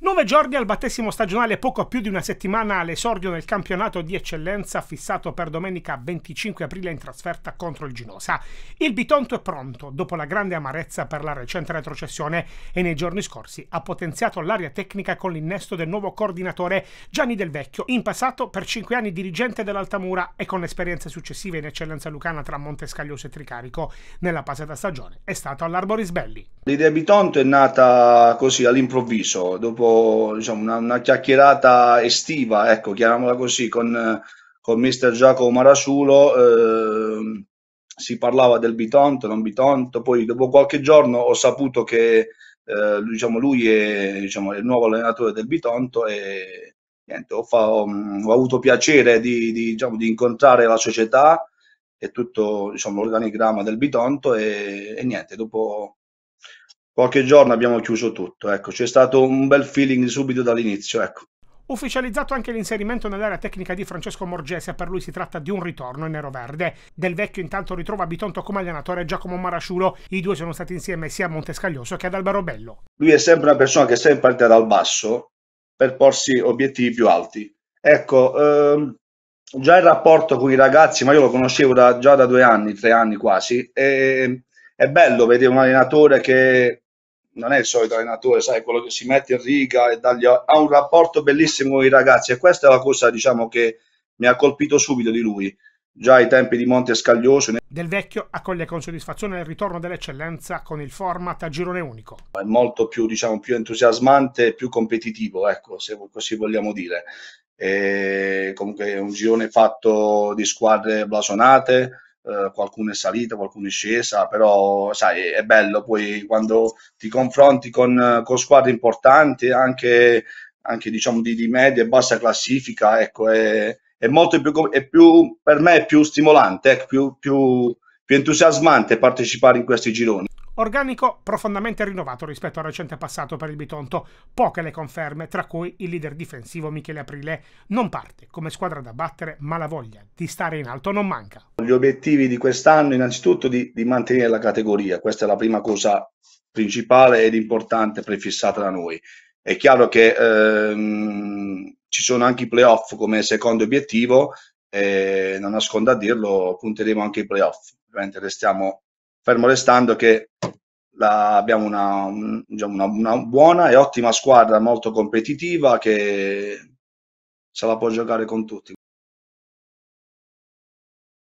Nove giorni al battesimo stagionale, poco più di una settimana all'esordio nel campionato di eccellenza fissato per domenica 25 aprile in trasferta contro il Ginosa. Il Bitonto è pronto, dopo la grande amarezza per la recente retrocessione e nei giorni scorsi ha potenziato l'area tecnica con l'innesto del nuovo coordinatore Gianni Del Vecchio, in passato per cinque anni dirigente dell'Altamura e con esperienze successive in eccellenza lucana tra Montescaglioso e Tricarico. Nella passata stagione è stato all'Arborisbelli. L'idea Bitonto è nata così all'improvviso, dopo diciamo, una, una, chiacchierata estiva, ecco, chiamiamola così, con, con mister Giacomo Marasulo. Eh, si parlava del Bitonto, non Bitonto, poi dopo qualche giorno ho saputo che eh, diciamo, lui è diciamo, il nuovo allenatore del Bitonto e niente, ho, fa, ho, ho, avuto piacere di, di, diciamo, di incontrare la società e tutto diciamo, l'organigramma del Bitonto e, e niente, dopo qualche giorno abbiamo chiuso tutto, ecco, c'è stato un bel feeling subito dall'inizio, ecco. Ufficializzato anche l'inserimento nell'area tecnica di Francesco Morgese, per lui si tratta di un ritorno in nero verde. Del vecchio intanto ritrova Bitonto come allenatore Giacomo Marasciuro, i due sono stati insieme sia a Montescaglioso che ad Alberobello. Lui è sempre una persona che sempre parte dal basso per porsi obiettivi più alti. Ecco, ehm, già il rapporto con i ragazzi, ma io lo conoscevo da, già da due anni, tre anni quasi, e, è bello vedere un allenatore che non è il solito allenatore, sai, quello che si mette in riga e dagli, ha un rapporto bellissimo con i ragazzi e questa è la cosa, diciamo, che mi ha colpito subito di lui. Già ai tempi di Monte Scaglioso. Del Vecchio accoglie con soddisfazione il ritorno dell'eccellenza con il format a girone unico. È molto più, diciamo, più entusiasmante e più competitivo, ecco, se così vogliamo dire. E comunque è un girone fatto di squadre blasonate, eh, qualcuno è salito, qualcuno è scesa, però sai, è bello poi quando ti confronti con, eh, con squadre importanti, anche, anche diciamo di, di, media e bassa classifica, ecco, è, è molto più, è più, per me è più stimolante, è ecco, più, più, più entusiasmante partecipare in questi gironi. Organico profondamente rinnovato rispetto al recente passato per il Bitonto, poche le conferme, tra cui il leader difensivo Michele Aprile. Non parte come squadra da battere, ma la voglia di stare in alto non manca. Gli obiettivi di quest'anno innanzitutto di, di mantenere la categoria, questa è la prima cosa principale ed importante prefissata da noi. È chiaro che ehm, ci sono anche i playoff come secondo obiettivo e non nascondo a dirlo, punteremo anche i playoff. Ovviamente restiamo fermo restando che la, abbiamo una, diciamo una, una, buona e ottima squadra molto competitiva che se la può giocare con tutti.